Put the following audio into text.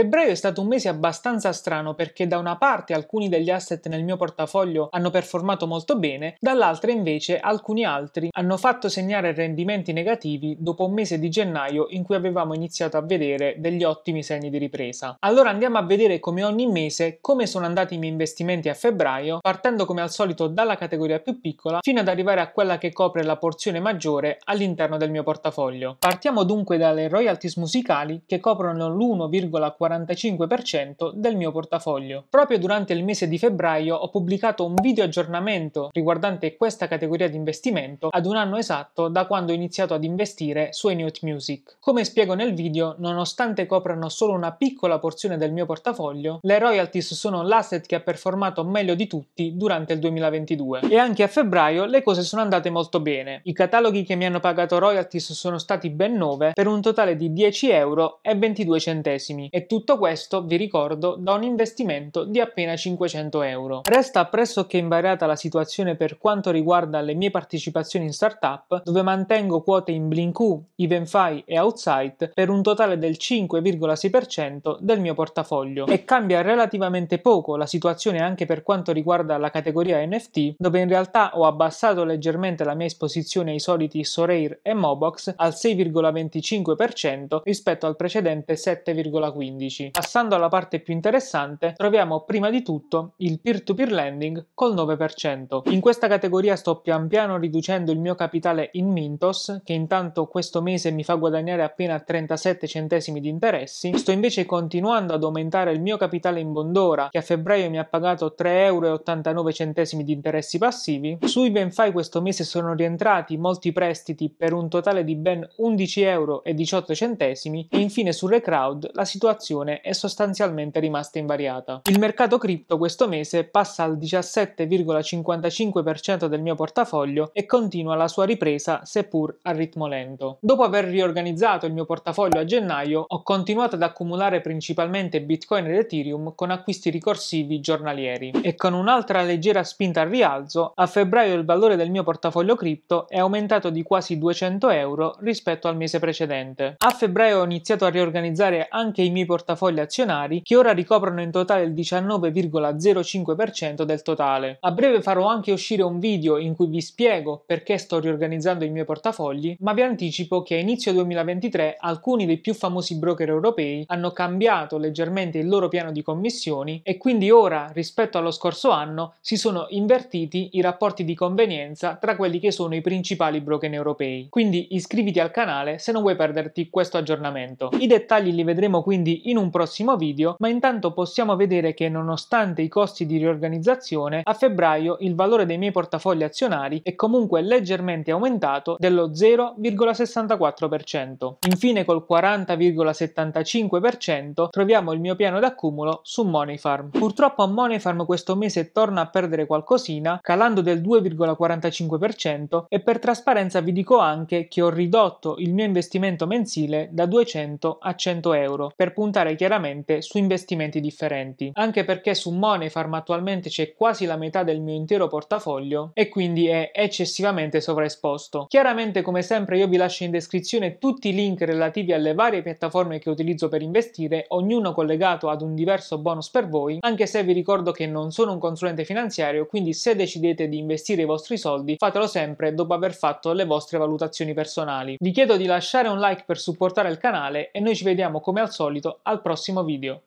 Febbraio è stato un mese abbastanza strano perché da una parte alcuni degli asset nel mio portafoglio hanno performato molto bene, dall'altra invece alcuni altri hanno fatto segnare rendimenti negativi dopo un mese di gennaio in cui avevamo iniziato a vedere degli ottimi segni di ripresa. Allora andiamo a vedere come ogni mese come sono andati i miei investimenti a febbraio, partendo come al solito dalla categoria più piccola fino ad arrivare a quella che copre la porzione maggiore all'interno del mio portafoglio. Partiamo dunque dalle royalties musicali che coprono l'1,4% 45% del mio portafoglio. Proprio durante il mese di febbraio ho pubblicato un video aggiornamento riguardante questa categoria di investimento ad un anno esatto da quando ho iniziato ad investire su Eniote Music. Come spiego nel video, nonostante coprano solo una piccola porzione del mio portafoglio, le royalties sono l'asset che ha performato meglio di tutti durante il 2022. E anche a febbraio le cose sono andate molto bene. I cataloghi che mi hanno pagato royalties sono stati ben 9 per un totale di 10 euro e 22 centesimi e tutti tutto questo, vi ricordo, da un investimento di appena 500 euro. Resta pressoché invariata la situazione per quanto riguarda le mie partecipazioni in startup, dove mantengo quote in BlinkU, Evenfy e Outsite per un totale del 5,6% del mio portafoglio. E cambia relativamente poco la situazione anche per quanto riguarda la categoria NFT, dove in realtà ho abbassato leggermente la mia esposizione ai soliti Soreir e Mobox al 6,25% rispetto al precedente 7,15%. 11. Passando alla parte più interessante, troviamo prima di tutto il peer-to-peer lending col 9%. In questa categoria sto pian piano riducendo il mio capitale in Mintos, che intanto questo mese mi fa guadagnare appena 37 centesimi di interessi. Sto invece continuando ad aumentare il mio capitale in Bondora, che a febbraio mi ha pagato 3,89 euro di interessi passivi. Sui Benfai questo mese sono rientrati molti prestiti per un totale di ben 11,18 euro e infine su Recrowd la situazione situazione è sostanzialmente rimasta invariata. Il mercato cripto questo mese passa al 17,55% del mio portafoglio e continua la sua ripresa, seppur a ritmo lento. Dopo aver riorganizzato il mio portafoglio a gennaio, ho continuato ad accumulare principalmente Bitcoin ed Ethereum con acquisti ricorsivi giornalieri e con un'altra leggera spinta al rialzo, a febbraio il valore del mio portafoglio cripto è aumentato di quasi 200 euro rispetto al mese precedente. A febbraio ho iniziato a riorganizzare anche i miei portafogli portafogli azionari che ora ricoprono in totale il 19,05% del totale. A breve farò anche uscire un video in cui vi spiego perché sto riorganizzando i miei portafogli, ma vi anticipo che a inizio 2023 alcuni dei più famosi broker europei hanno cambiato leggermente il loro piano di commissioni e quindi ora rispetto allo scorso anno si sono invertiti i rapporti di convenienza tra quelli che sono i principali broker europei. Quindi iscriviti al canale se non vuoi perderti questo aggiornamento. I dettagli li vedremo quindi in un prossimo video, ma intanto possiamo vedere che nonostante i costi di riorganizzazione, a febbraio il valore dei miei portafogli azionari è comunque leggermente aumentato dello 0,64%. Infine col 40,75% troviamo il mio piano d'accumulo su Moneyfarm. Purtroppo a Moneyfarm questo mese torna a perdere qualcosina, calando del 2,45% e per trasparenza vi dico anche che ho ridotto il mio investimento mensile da 200 a 100 euro per puntare puntare chiaramente su investimenti differenti, anche perché su Moneyfarm attualmente c'è quasi la metà del mio intero portafoglio e quindi è eccessivamente sovraesposto. Chiaramente come sempre io vi lascio in descrizione tutti i link relativi alle varie piattaforme che utilizzo per investire, ognuno collegato ad un diverso bonus per voi, anche se vi ricordo che non sono un consulente finanziario, quindi se decidete di investire i vostri soldi fatelo sempre dopo aver fatto le vostre valutazioni personali. Vi chiedo di lasciare un like per supportare il canale e noi ci vediamo come al solito al prossimo video.